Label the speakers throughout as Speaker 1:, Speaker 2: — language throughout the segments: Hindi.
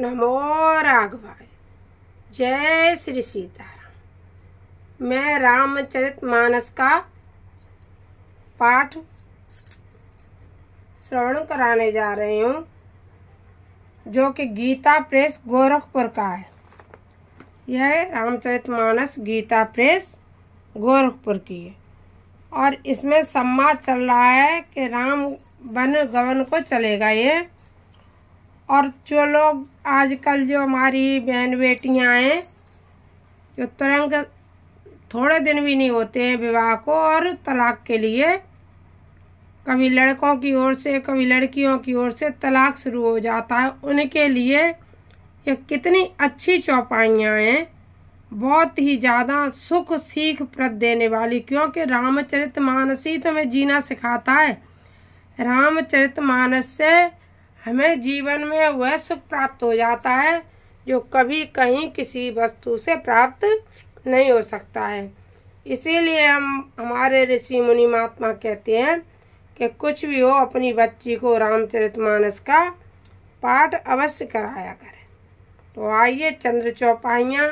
Speaker 1: नमो राघवाय जय श्री सीताराम मैं रामचरित मानस का पाठ श्रवण कराने जा रही हूँ जो कि गीता प्रेस गोरखपुर का है यह रामचरित मानस गीता प्रेस गोरखपुर की है और इसमें सम्मान चल रहा है कि राम वन गवन को चलेगा ये और जो लोग आजकल जो हमारी बहन बेटियां हैं जो तुरंत थोड़े दिन भी नहीं होते हैं विवाह को और तलाक के लिए कभी लड़कों की ओर से कभी लड़कियों की ओर से तलाक शुरू हो जाता है उनके लिए ये कितनी अच्छी चौपाइयाँ हैं बहुत ही ज़्यादा सुख सीख प्रद देने वाली क्योंकि रामचरित मानस ही तुम्हें जीना सिखाता है रामचरित मानस से हमें जीवन में वह सुख प्राप्त हो जाता है जो कभी कहीं किसी वस्तु से प्राप्त नहीं हो सकता है इसीलिए हम हमारे ऋषि मुनि महात्मा कहते हैं कि कुछ भी हो अपनी बच्ची को रामचरितमानस का पाठ अवश्य कराया करें तो आइए चंद्र चौपाइयाँ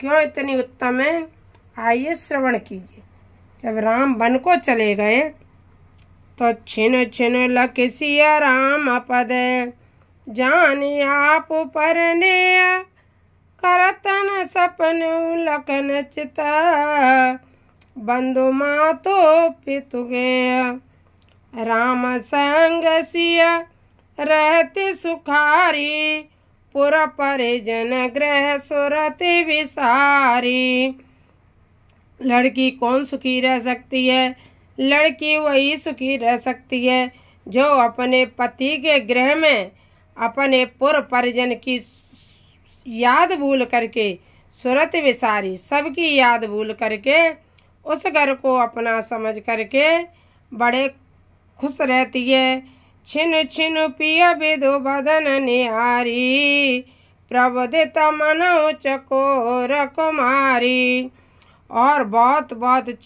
Speaker 1: क्यों इतनी उत्तम है आइए श्रवण कीजिए जब राम वन को चले गए तछिन छिन लख सिया राम पद जान आप परने करतन सपन लखन चिता बंधु मातो पितु गया राम संग सिया रहते सुखारी पुर परिजन ग्रह सुरति विसारी लड़की कौन सुखी रह सकती है लड़की वही सुखी रह सकती है जो अपने पति के गृह में अपने पूर्व परिजन की याद भूल करके सुरत विसारी सबकी याद भूल करके उस घर को अपना समझ करके बड़े खुश रहती है छिन छिन पिया विधो बदन निहारी प्रबोधित मन चकोर कुमारी और बहुत बहुत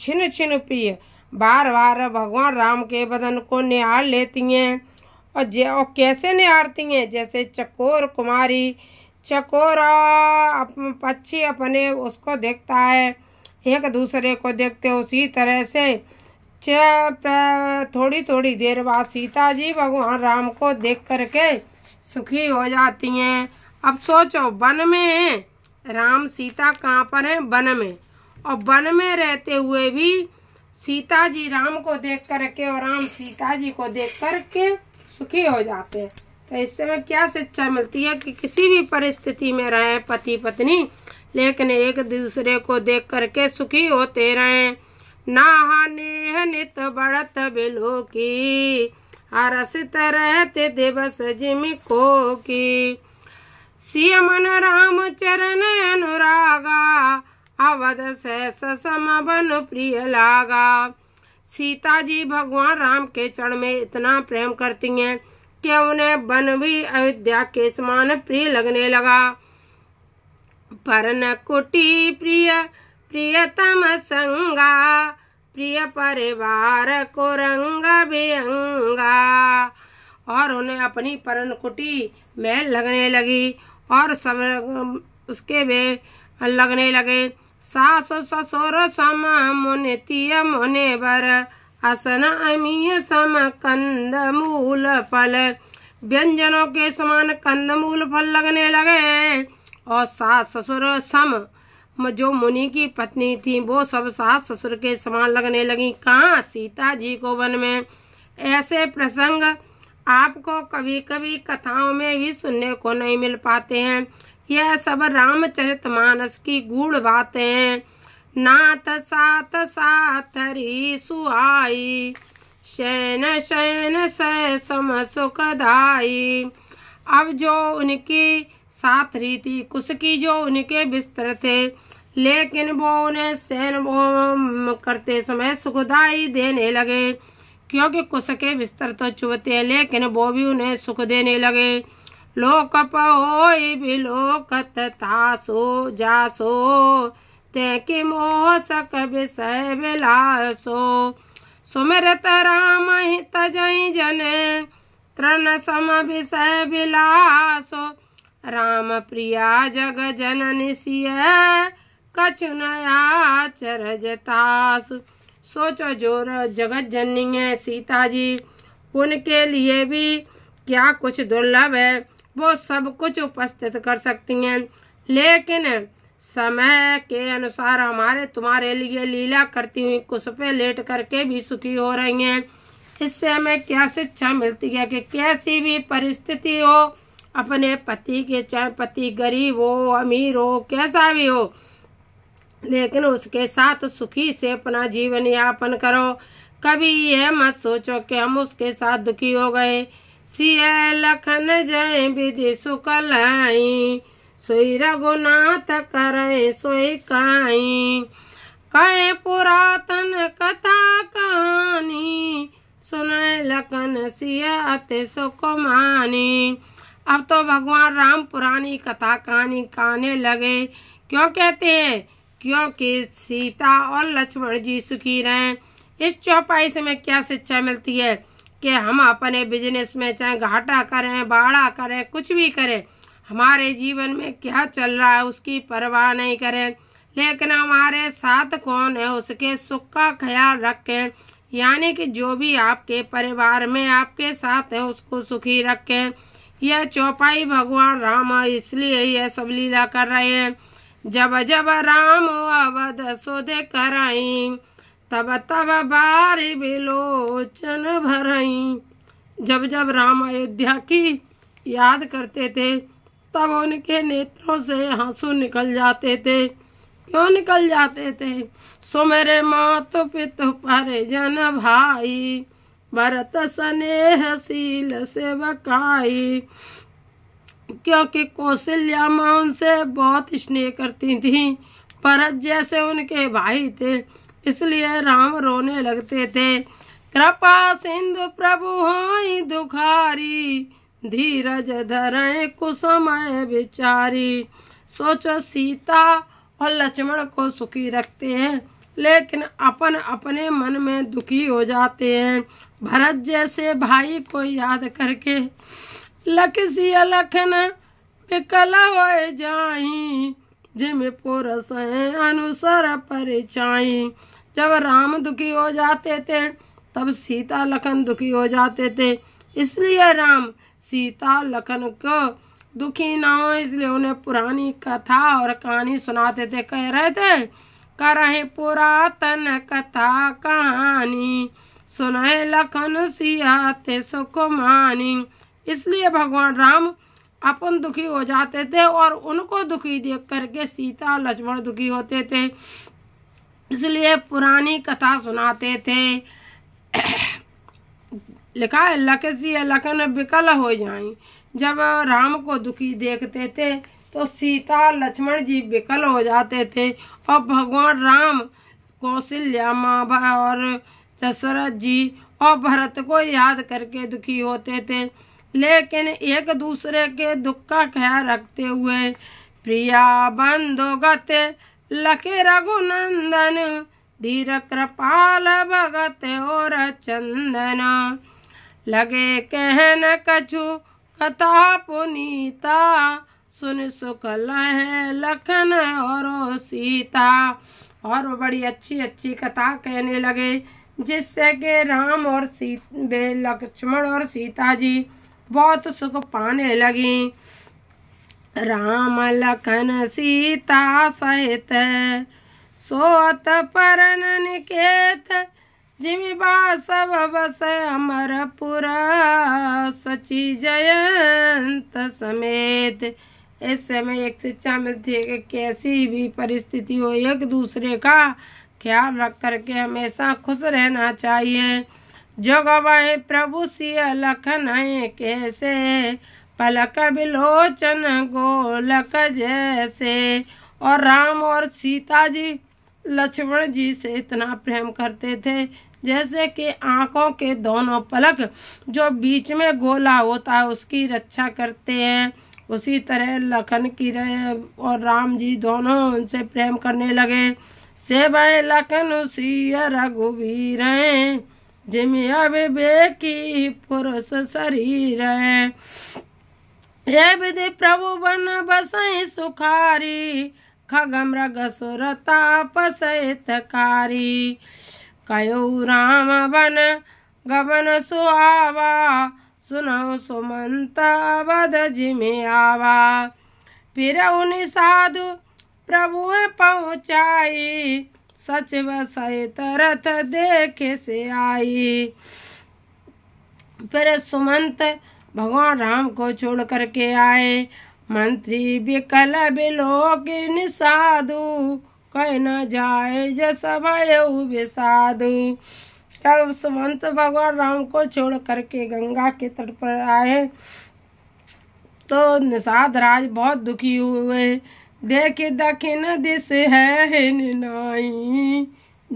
Speaker 1: छिन छिन पिया बार बार भगवान राम के बदन को निहार लेती हैं और जे और कैसे निहारती हैं जैसे चकोर कुमारी चकोर अप, पक्षी अपने उसको देखता है एक दूसरे को देखते उसी तरह से थोड़ी थोड़ी देर बाद सीता जी भगवान राम को देख करके सुखी हो जाती हैं अब सोचो वन में राम सीता कहाँ पर हैं वन में और वन में रहते हुए भी सीता जी राम को देख कर के और राम सीता जी को देख कर के सुखी हो जाते हैं तो इससे में क्या शिक्षा मिलती है कि किसी भी परिस्थिति में रहे पति पत्नी लेकिन एक दूसरे को देख करके सुखी होते रहे नाहने नित बढ़त बिलो की हरसित रहते दिवस जिम को की सियमन राम चरण अनुरागा अवध सहस समबन प्रिय लागा सीता जी भगवान राम के चरण में इतना प्रेम करती हैं कि उन्हें बन भी अयोध्या के समान प्रिय लगने लगा पर न कुटी प्रिय प्रियतम संगा प्रिय परिवार को रंग बिरंगा और उन्हें अपनी परन कुटी में लगने लगी और सब उसके वे लगने लगे सास ससुर सम मुन तिय मुने बर असन अमीय सम कंद मूल फल व्यंजनों के समान कंद मूल फल लगने लगे और सास ससुर सम जो मुनि की पत्नी थी वो सब सास ससुर के समान लगने लगी कहाँ सीता जी को वन में ऐसे प्रसंग आपको कभी कभी कथाओं में भी सुनने को नहीं मिल पाते हैं यह सब रामचरित मानस की गूढ़ बातें नाथ सात साथ री सुहाई शैन शैन सह सम सुखदाई अब जो उनकी साथ रही थी कुश की जो उनके बिस्तर थे लेकिन वो उन्हें सैन करते समय सुखदाई देने लगे क्योंकि कुश के बिस्तर तो चुभते हैं लेकिन वो भी उन्हें सुख देने लगे लोकप होई जासो ते कि मोहसक विषय विलासो सुमिरत राम हित जय जने तृण सम विषय विलासो राम प्रिया जग जनन सिय कछ नया चरजतास सोचो जोर जगत जननी है सीता जी उनके लिए भी क्या कुछ दुर्लभ है वो सब कुछ उपस्थित कर सकती हैं लेकिन समय के अनुसार हमारे तुम्हारे लिए लीला करती हुई कुछ पे लेट करके भी सुखी हो रही हैं इससे हमें क्या शिक्षा मिलती है कि कैसी भी परिस्थिति हो अपने पति के चाहे पति गरीब हो अमीर हो कैसा भी हो लेकिन उसके साथ सुखी से अपना जीवन यापन करो कभी यह मत सोचो कि हम उसके साथ दुखी हो गए सिया लखन जय विधि सुकलाई सोई रघुनाथ करें सोई काई कहे पुरातन कथा कहानी सुनय लखन सिया अति सुकुमानी अब तो भगवान राम पुरानी कथा कहानी कहने लगे क्यों कहते हैं क्योंकि सीता और लक्ष्मण जी सुखी रहे इस चौपाई से हमें क्या शिक्षा मिलती है कि हम अपने बिजनेस में चाहे घाटा करें बाड़ा करें कुछ भी करें हमारे जीवन में क्या चल रहा है उसकी परवाह नहीं करें लेकिन हमारे साथ कौन है उसके सुख का ख्याल रखें यानी कि जो भी आपके परिवार में आपके साथ है उसको सुखी रखें यह चौपाई भगवान राम इसलिए यह सब लीला कर रहे हैं जब जब राम अवध सुध कराई तब तब बारी बिलोचन भरई जब जब राम अयोध्या की याद करते थे तब उनके नेत्रों से आंसू निकल जाते थे क्यों निकल जाते थे सो मेरे मात पितु पर जन भाई भरत स्नेह सील से बकाई क्योंकि कौशल्या माँ उनसे बहुत स्नेह करती थी भरत जैसे उनके भाई थे इसलिए राम रोने लगते थे कृपा सिंधु प्रभु हो दुखारी धीरज धरे कुसमय बिचारी सोचो सीता और लक्ष्मण को सुखी रखते हैं लेकिन अपन अपने मन में दुखी हो जाते हैं भरत जैसे भाई को याद करके लखसी लखन पिकल हो जाई जिम पुरस अनुसर परिचाई जब राम दुखी हो जाते थे तब सीता लखन दुखी हो जाते थे इसलिए राम सीता लखन को दुखी ना हो इसलिए उन्हें पुरानी कथा और कहानी सुनाते थे कह रहे थे कर रहे पुरातन कथा कहानी सुनाए लखन सियाते सुख मानी इसलिए भगवान राम अपन दुखी हो जाते थे और उनको दुखी देख करके सीता लक्ष्मण दुखी होते थे इसलिए पुरानी कथा सुनाते थे लिखा है लकसी लखन विकल हो जाए जब राम को दुखी देखते थे तो सीता लक्ष्मण जी विकल हो जाते थे और भगवान राम कौशल्या माँ और दशरथ जी और भरत को याद करके दुखी होते थे लेकिन एक दूसरे के दुख का ख्याल रखते हुए प्रिया बंदोगत लके रघुनंदन धीर कृपाल भगत और चंदन लगे कहन कछु कथा पुनीता सुन सुख लहे लखन और सीता और बड़ी अच्छी अच्छी कथा कहने लगे जिससे के राम और सी लक्ष्मण और सीता जी बहुत सुख पाने लगी राम लखन सीता सहित सोत पर निकेत जिमिबा सब बस पुरा सची जयंत समेत इस समय एक शिक्षा मिलती है कि कैसी भी परिस्थिति हो एक दूसरे का ख्याल रख कर के हमेशा खुश रहना चाहिए जो गवाए प्रभु सिय लखन है कैसे पलक बिलोचन गोलक जैसे और राम और सीता जी लक्ष्मण जी से इतना प्रेम करते थे जैसे कि आंखों के दोनों पलक जो बीच में गोला होता है उसकी रक्षा करते हैं उसी तरह लखन की और राम जी दोनों उनसे प्रेम करने लगे सेवाए लखन उसी रघुवीर जिम बेकी पुरुष शरीर है हे विधि प्रभु बन बसई सुखारी खग मृग सुरताप कयो राम बन गबन सुहावा सुनो सुमंत बद जिमे आवा फिर उन साधु प्रभु पहुँचाई सचिव सहित रथ देख से आई फिर सुमंत भगवान राम को छोड़ करके आए मंत्री बिकल बिलोक साधु कह न जाए जस भयऊ साधु तब संत भगवान राम को छोड़ करके गंगा के तट पर आए तो निषाद राज बहुत दुखी हुए देख दखिन दिस है नाई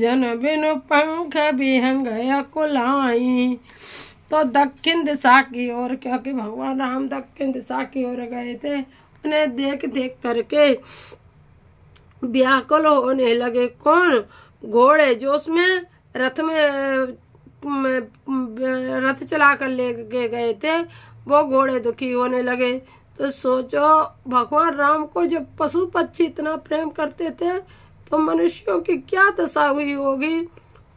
Speaker 1: जन बिनु पंख बिहंग कुलाई तो दक्षिण दिशा की ओर क्योंकि भगवान राम दक्षिण दिशा की ओर गए थे उन्हें देख देख करके व्याकुल होने लगे कौन घोड़े जो उसमें रथ में रथ चला कर ले गए थे वो घोड़े दुखी होने लगे तो सोचो भगवान राम को जब पशु पक्षी इतना प्रेम करते थे तो मनुष्यों की क्या दशा हुई होगी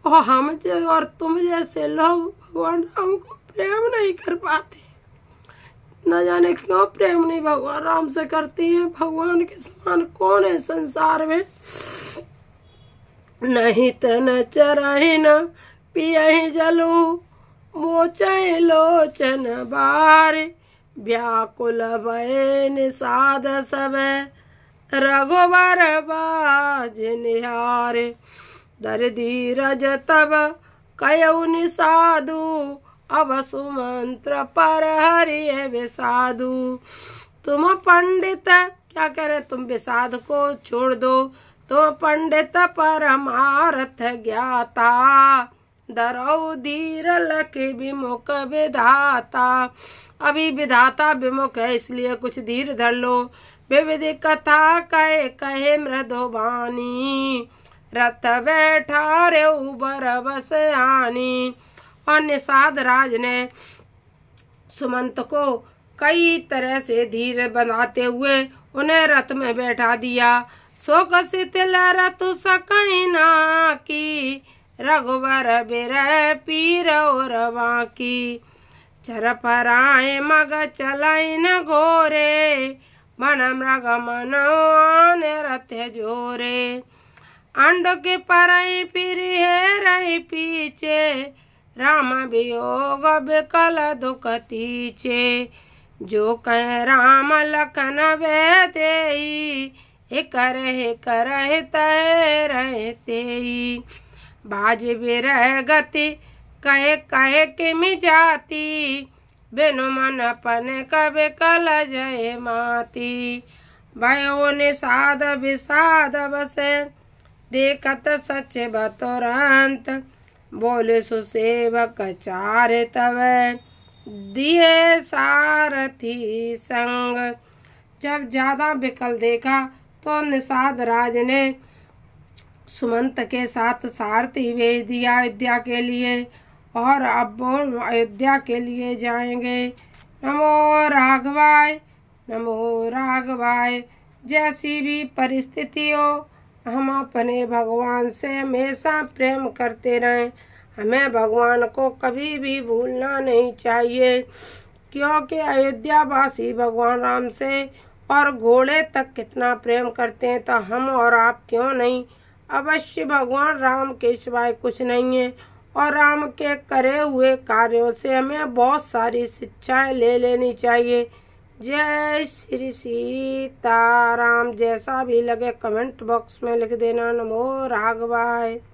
Speaker 1: और हम और तुम जैसे लोग भगवान राम को प्रेम नहीं कर पाते न जाने क्यों प्रेम नहीं भगवान राम से करती हैं भगवान के समान कौन है संसार में नहीं तो न चरही न पियही जलू मोच लोचन बार व्याकुल साद सब रघुबर बाज निहार दर्दी रज तब कयौनि साधु अब सुमंत्र पर हरिय विषाधु तुम पंडित क्या कह रहे तुम विषाद को छोड़ दो तुम पंडित परमारथ ज्ञाता दरऊ धीर लख विमुख विधाता अभी विधाता विमुख है इसलिए कुछ धीर धर लो विविध कथा कहे कहे मृदो बानी रथ बैठा रे उबर बस आनी अन्य साध राज ने सुमंत को कई तरह से धीर बनाते हुए उन्हें रथ में बैठा दिया शोक शिथिल रथ सकना की रघुवर बिर पीर और बाकी चर मग चल न घोरे मन मृग मन रथ जोरे अंड के परई फिर हे रही पीछे राम वियोग बिकल दुख तीचे जो कह राम लखन वे दे कर हे रहते बाज रह गति कहे कहे मि जाती बिनु मन अपन कब कल जय माती भयो निषाद विषाद बसे देखत सच बतुरंत बोले सुसेवक चार तब दिए सारथी संग जब ज्यादा विकल देखा तो निषाद राज ने सुमंत के साथ सारथी भेज दिया अयोध्या के लिए और अब वो अयोध्या के लिए जाएंगे नमो राघवाय नमो राघवाय जैसी भी परिस्थिति हो हम अपने भगवान से हमेशा प्रेम करते रहें हमें भगवान को कभी भी भूलना नहीं चाहिए क्योंकि अयोध्या वासी भगवान राम से और घोड़े तक कितना प्रेम करते हैं तो हम और आप क्यों नहीं अवश्य भगवान राम के सिवाय कुछ नहीं है और राम के करे हुए कार्यों से हमें बहुत सारी शिक्षाएं ले लेनी चाहिए जय श्री सीताराम जैसा भी लगे कमेंट बॉक्स में लिख देना नमो राघवाय